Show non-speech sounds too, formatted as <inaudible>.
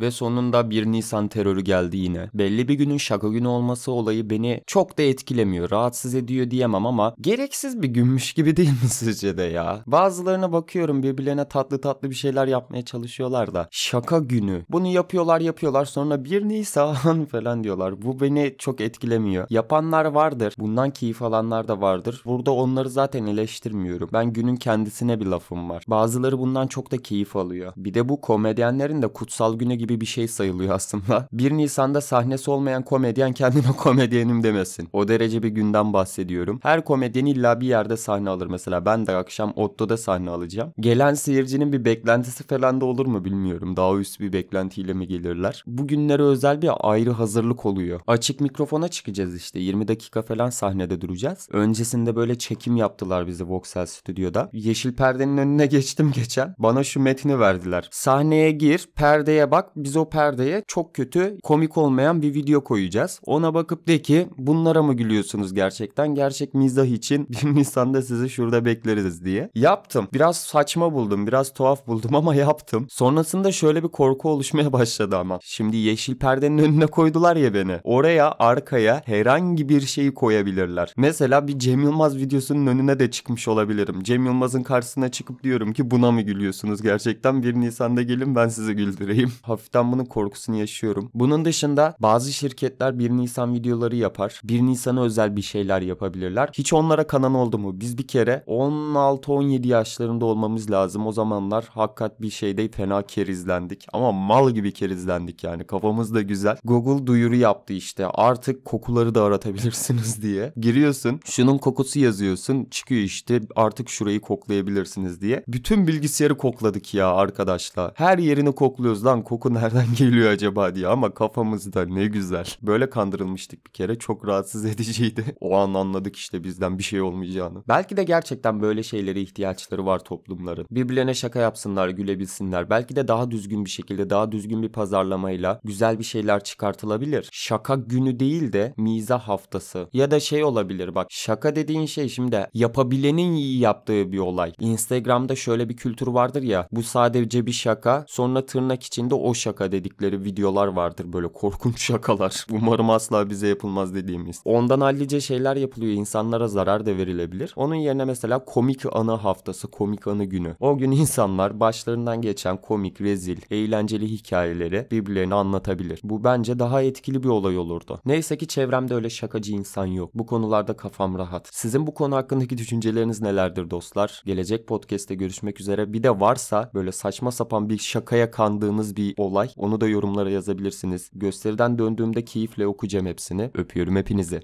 Ve sonunda 1 Nisan terörü geldi yine. Belli bir günün şaka günü olması olayı beni çok da etkilemiyor, rahatsız ediyor diyemem ama gereksiz bir günmüş gibi değil mi <laughs> sizce de ya? Bazılarına bakıyorum birbirlerine tatlı tatlı bir şeyler yapmaya çalışıyorlar da şaka günü. Bunu yapıyorlar yapıyorlar sonra 1 Nisan <laughs> falan diyorlar. Bu beni çok etkilemiyor. Yapanlar vardır. Bundan keyif alanlar da vardır. Burada onları zaten eleştirmiyorum. Ben günün kendisine bir lafım var. Bazıları bundan çok da keyif alıyor. Bir de bu komedyenlerin de kutsal güne gibi bir şey sayılıyor aslında. 1 <laughs> Nisan'da sahnesi olmayan komedyen kendine <laughs> komedyenim demesin. O derece bir günden bahsediyorum. Her komedyen illa bir yerde sahne alır mesela. Ben de akşam Otto'da sahne alacağım. Gelen seyircinin bir beklentisi falan da olur mu bilmiyorum. Daha üst bir beklentiyle mi gelirler? Bugünlere özel bir ayrı hazırlık oluyor. Açık mikrofona çıkacağız işte. 20 dakika falan sahnede duracağız. Öncesinde böyle çekim yaptılar bizi Voxel Stüdyo'da. Yeşil perdenin önüne geçtim geçen. Bana şu metni verdiler. Sahneye gir, perdeye bak, biz o perdeye çok kötü komik olmayan bir video koyacağız. Ona bakıp de ki bunlara mı gülüyorsunuz gerçekten? Gerçek mizah için 1 <laughs> Nisan'da sizi şurada bekleriz diye. Yaptım. Biraz saçma buldum. Biraz tuhaf buldum ama <laughs> yaptım. Sonrasında şöyle bir korku oluşmaya başladı ama. Şimdi yeşil perdenin önüne koydular ya beni. Oraya arkaya herhangi bir şeyi koyabilirler. Mesela bir Cem Yılmaz videosunun önüne de çıkmış olabilirim. Cem Yılmaz'ın karşısına çıkıp diyorum ki buna mı gülüyorsunuz gerçekten? 1 Nisan'da gelin ben sizi güldüreyim. <laughs> Hafif hafiften bunun korkusunu yaşıyorum. Bunun dışında bazı şirketler 1 Nisan videoları yapar. 1 Nisan'a özel bir şeyler yapabilirler. Hiç onlara kanan oldu mu? Biz bir kere 16-17 yaşlarında olmamız lazım. O zamanlar hakikat bir şeyde fena kerizlendik. Ama mal gibi kerizlendik yani. Kafamız da güzel. Google duyuru yaptı işte. Artık kokuları da aratabilirsiniz <laughs> diye. Giriyorsun. Şunun kokusu yazıyorsun. Çıkıyor işte. Artık şurayı koklayabilirsiniz diye. Bütün bilgisayarı kokladık ya arkadaşlar. Her yerini kokluyoruz lan. Koku nereden geliyor acaba diye ama kafamızda ne güzel. Böyle kandırılmıştık bir kere çok rahatsız <laughs> ediciydi. O an anladık işte bizden bir şey olmayacağını. Belki de gerçekten böyle şeylere ihtiyaçları var toplumların. Birbirlerine şaka yapsınlar, gülebilsinler. Belki de daha düzgün bir şekilde, daha düzgün bir pazarlamayla güzel bir şeyler çıkartılabilir. Şaka günü değil de miza haftası. Ya da şey olabilir bak şaka dediğin şey şimdi yapabilenin iyi yaptığı bir olay. Instagram'da şöyle bir kültür vardır ya bu sadece bir şaka sonra tırnak içinde o şaka dedikleri videolar vardır böyle korkunç <laughs> şakalar. Umarım asla bize yapılmaz dediğimiz. Ondan hallice şeyler yapılıyor. insanlara zarar da verilebilir. Onun yerine mesela komik anı haftası, komik anı günü. O gün insanlar başlarından geçen komik, rezil, eğlenceli hikayeleri birbirlerine anlatabilir. Bu bence daha etkili bir olay olurdu. Neyse ki çevremde öyle şakacı insan yok. Bu konularda kafam rahat. Sizin bu konu hakkındaki düşünceleriniz nelerdir dostlar? Gelecek podcast'te görüşmek üzere. Bir de varsa böyle saçma sapan bir şakaya kandığınız bir olay olay. Onu da yorumlara yazabilirsiniz. Gösteriden döndüğümde keyifle okuyacağım hepsini. Öpüyorum hepinizi.